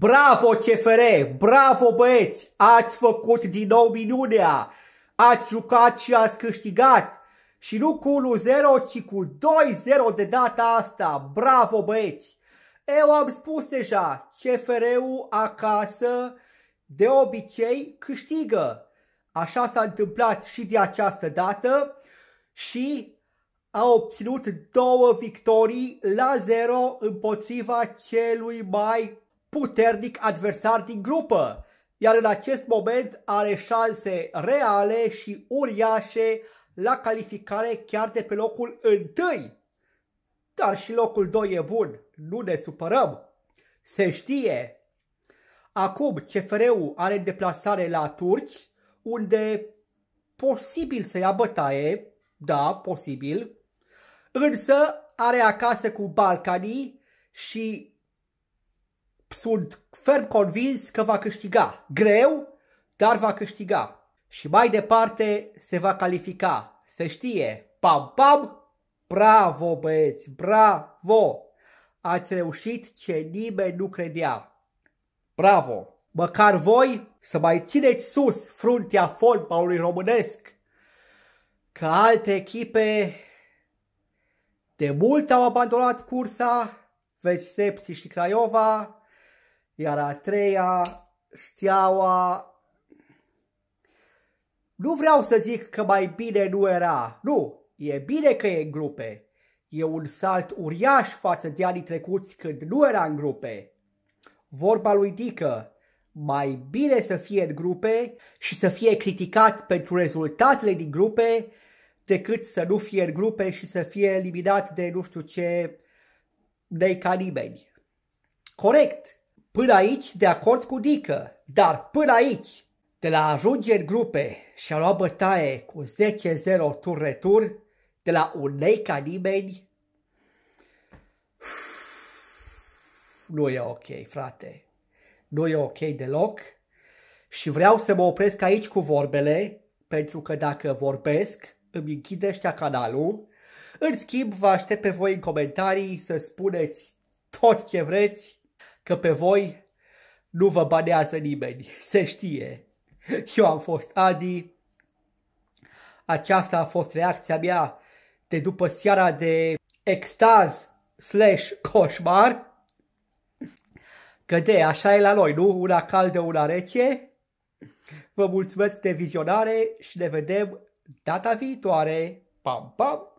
Bravo CFR, bravo băieți, ați făcut din nou minunea, ați jucat și ați câștigat și nu cu 1-0, ci cu 2-0 de data asta, bravo băieți! Eu am spus deja, CFR-ul acasă de obicei câștigă, așa s-a întâmplat și de această dată și a obținut două victorii la 0 împotriva celui mai puternic adversar din grupă, iar în acest moment are șanse reale și uriașe la calificare chiar de pe locul întâi. Dar și locul 2 e bun, nu ne supărăm. Se știe. Acum CFR-ul are deplasare la turci, unde posibil să ia bătaie, da, posibil, însă are acasă cu Balcanii și sunt ferm convins că va câștiga. Greu, dar va câștiga. Și mai departe se va califica. Se știe. Pam, pam! Bravo, băieți! Bravo! Ați reușit ce nimeni nu credea. Bravo! Măcar voi să mai țineți sus fruntea fotbalului românesc. Că alte echipe de mult au abandonat cursa, Sepsi și Craiova, iar a treia, steaua, nu vreau să zic că mai bine nu era. Nu, e bine că e în grupe. E un salt uriaș față de anii trecuți când nu era în grupe. Vorba lui Dică, mai bine să fie în grupe și să fie criticat pentru rezultatele din grupe decât să nu fie în grupe și să fie eliminat de nu știu ce de ca nimeni. Corect! Până aici de acord cu Dică, dar până aici, de la ajunge în grupe și a luat bătaie cu 10-0 tur-retur, de la un lei ca nimeni, nu e ok, frate. Nu e ok deloc. Și vreau să mă opresc aici cu vorbele, pentru că dacă vorbesc, îmi închide ăștia canalul. În schimb, vă aștept pe voi în comentarii să spuneți tot ce vreți că pe voi nu vă banează nimeni, se știe. Și eu am fost Adi, aceasta a fost reacția mea de după seara de extaz slash coșmar. Că de, așa e la noi, nu? Una caldă, una rece. Vă mulțumesc de vizionare și ne vedem data viitoare. Pam, pam!